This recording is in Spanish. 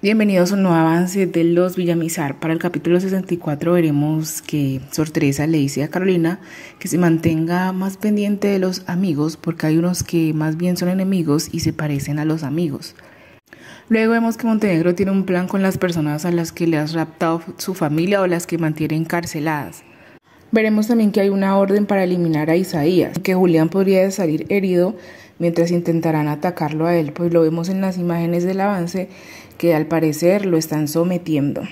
Bienvenidos a un nuevo avance de los Villamizar. Para el capítulo 64 veremos que Teresa le dice a Carolina que se mantenga más pendiente de los amigos porque hay unos que más bien son enemigos y se parecen a los amigos. Luego vemos que Montenegro tiene un plan con las personas a las que le has raptado su familia o las que mantiene encarceladas. Veremos también que hay una orden para eliminar a Isaías, que Julián podría salir herido mientras intentarán atacarlo a él, pues lo vemos en las imágenes del avance que al parecer lo están sometiendo.